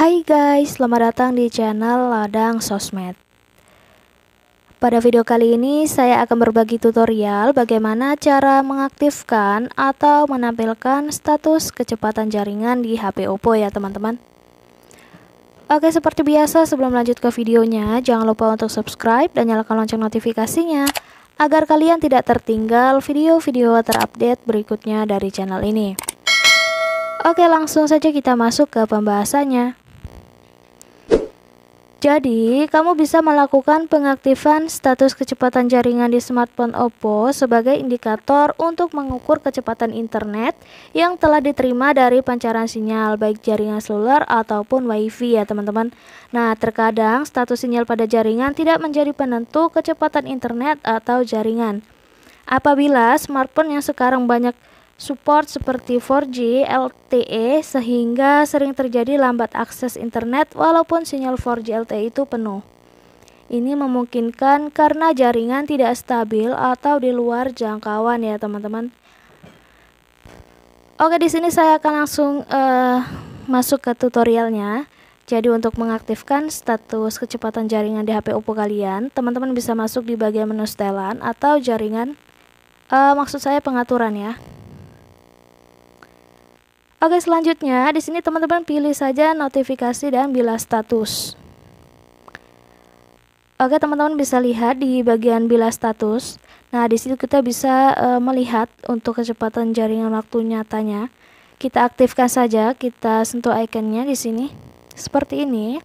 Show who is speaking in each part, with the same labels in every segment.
Speaker 1: Hai guys, selamat datang di channel Ladang Sosmed. Pada video kali ini saya akan berbagi tutorial bagaimana cara mengaktifkan atau menampilkan status kecepatan jaringan di HP Oppo ya teman-teman. Oke, seperti biasa sebelum lanjut ke videonya, jangan lupa untuk subscribe dan nyalakan lonceng notifikasinya agar kalian tidak tertinggal video-video terupdate berikutnya dari channel ini. Oke, langsung saja kita masuk ke pembahasannya. Jadi, kamu bisa melakukan pengaktifan status kecepatan jaringan di smartphone Oppo sebagai indikator untuk mengukur kecepatan internet yang telah diterima dari pancaran sinyal baik jaringan seluler ataupun WiFi ya, teman-teman. Nah, terkadang status sinyal pada jaringan tidak menjadi penentu kecepatan internet atau jaringan. Apabila smartphone yang sekarang banyak support seperti 4G, LTE sehingga sering terjadi lambat akses internet walaupun sinyal 4G LTE itu penuh. Ini memungkinkan karena jaringan tidak stabil atau di luar jangkauan ya teman-teman. Oke di sini saya akan langsung uh, masuk ke tutorialnya. Jadi untuk mengaktifkan status kecepatan jaringan di HP Oppo kalian, teman-teman bisa masuk di bagian menu setelan atau jaringan, uh, maksud saya pengaturan ya. Oke, selanjutnya di sini teman-teman pilih saja notifikasi dan bila status. Oke, teman-teman bisa lihat di bagian bila status. Nah, di sini kita bisa e, melihat untuk kecepatan jaringan waktu nyatanya. Kita aktifkan saja, kita sentuh ikonnya di sini seperti ini.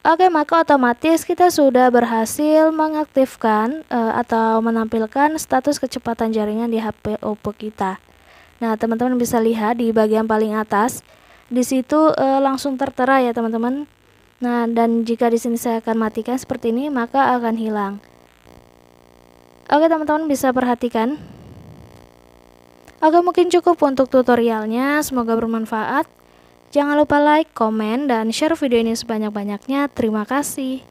Speaker 1: Oke, maka otomatis kita sudah berhasil mengaktifkan e, atau menampilkan status kecepatan jaringan di HP Oppo kita. Nah, teman-teman bisa lihat di bagian paling atas, di situ e, langsung tertera ya, teman-teman. Nah, dan jika di sini saya akan matikan seperti ini, maka akan hilang. Oke, teman-teman bisa perhatikan. Oke, mungkin cukup untuk tutorialnya. Semoga bermanfaat. Jangan lupa like, komen, dan share video ini sebanyak-banyaknya. Terima kasih.